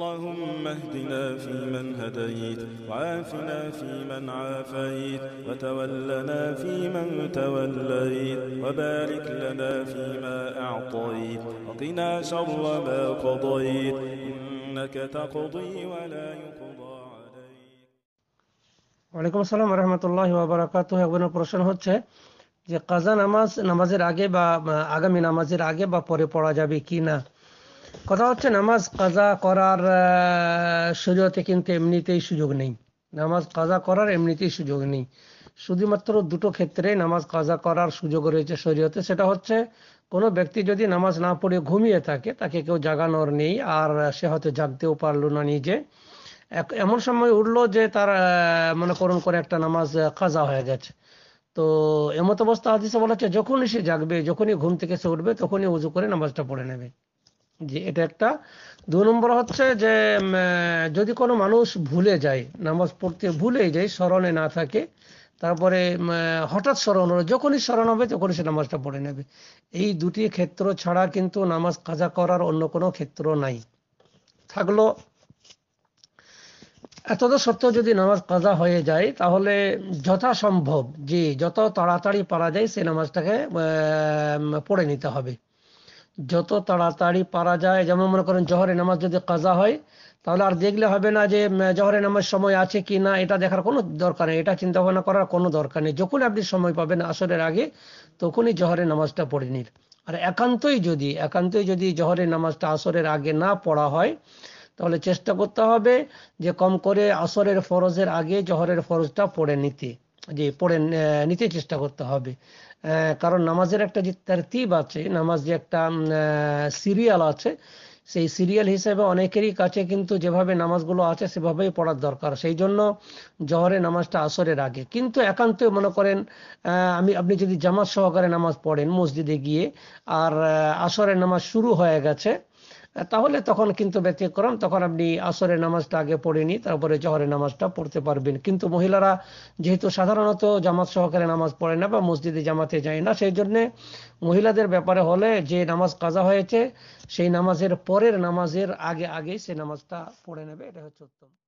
اللهم اهدنا فيمن هديت وعافنا فيمن عافيت وتولنا فيمن توليت وبارك لنا فيما أعطيت وقنا شر ما قضيت إنك تقضي ولا يقضى وعليكم ওয়ালাইকুম আসসালাম রহমতুল্লাহ বাবরাকাত একজনের প্রশ্ন হচ্ছে যে কাজা নামাজ নামাজের আগে বা আগামী নামাজের আগে বা পরে পড়া যাবে কি না কথা হচ্ছে নামাজ কাজা করার শরীয়তে কিন্তু এমনিতেই সুযোগ নেই নামাজ কাজা করার এমনিতেই সুযোগ নেই শুধুমাত্র দুটো ক্ষেত্রে নামাজ কাজা করার সুযোগ রয়েছে শরীয়তে সেটা হচ্ছে কোনো ব্যক্তি যদি নামাজ না পড়ে ঘুমিয়ে থাকে তাকে কেউ জাগানোর নেই আর সে হয়তো জাগতেও পারলো না নিজে এমন সময় উঠলো যে তার মনে করুন করে একটা নামাজ কাজা হয়ে গেছে তো এমত অবস্থা হাদিসে বলা হচ্ছে যখনই সে জাগবে যখনই ঘুম থেকে সে উঠবে তখনই উজু করে নামাজটা পড়ে নেবে জি এটা একটা দু নম্বর হচ্ছে যে যদি কোনো মানুষ ভুলে যায় নামাজ পড়তে ভুলে যায় স্মরণে না থাকে তারপরে হঠাৎ স্মরণ হলো যখনই স্মরণ হবে তখনই সে নামাজটা পড়ে নেবে এই দুটি ক্ষেত্র ছাড়া কিন্তু নামাজ কাজা করার অন্য কোনো ক্ষেত্র নাই থাকলো এতদ সত্ত্বেও যদি নামাজ কাজা হয়ে যায় তাহলে যথাসম্ভব যে যত তাড়াতাড়ি পারা যায় সে নামাজটাকে পড়ে নিতে হবে যত তাড়াতাড়ি পারা যায় যেমন মনে করেন জহরে নামাজ যদি কাজা হয় তাহলে আর দেখলে হবে না যে জহরে নামাজ সময় আছে কি না এটা দেখার কোনো দরকার নেই এটা চিন্তা ভাবনা করার কোনো দরকার নেই যখন আপনি সময় পাবেন আসরের আগে তখনই জহরের নামাজটা পড়ে নিন আর একান্তই যদি একান্তই যদি জহরের নামাজটা আসরের আগে না পড়া হয় তাহলে চেষ্টা করতে হবে যে কম করে আসরের ফরজের আগে জহরের ফরজটা পড়ে নিতে যে পড়ে নিতে চেষ্টা করতে হবে কারণ নামাজের একটা যে তারতিব আছে নামাজ যে একটা সিরিয়াল আছে সেই সিরিয়াল হিসেবে অনেকেরই কাছে কিন্তু যেভাবে নামাজগুলো আছে সেভাবেই পড়ার দরকার সেই জন্য জহরে নামাজটা আসরের আগে কিন্তু একান্ত মনে করেন আমি আপনি যদি জামাত সহকারে নামাজ পড়েন মসজিদে গিয়ে আর আসরের নামাজ শুরু হয়ে গেছে তাহলে তখন কিন্তু ব্যতিক্রম তখন আপনি আসরের নামাজটা আগে পড়ে তারপরে জহরের নামাজটা পড়তে পারবেন কিন্তু মহিলারা যেহেতু সাধারণত জামাত সহকারে নামাজ পড়ে না বা মসজিদে জামাতে যায় না সেই জন্যে মহিলাদের ব্যাপারে হলে যে নামাজ কাজা হয়েছে সেই নামাজের পরের নামাজের আগে আগেই সেই নামাজটা পড়ে নেবে এটা হচ্ছে উত্তম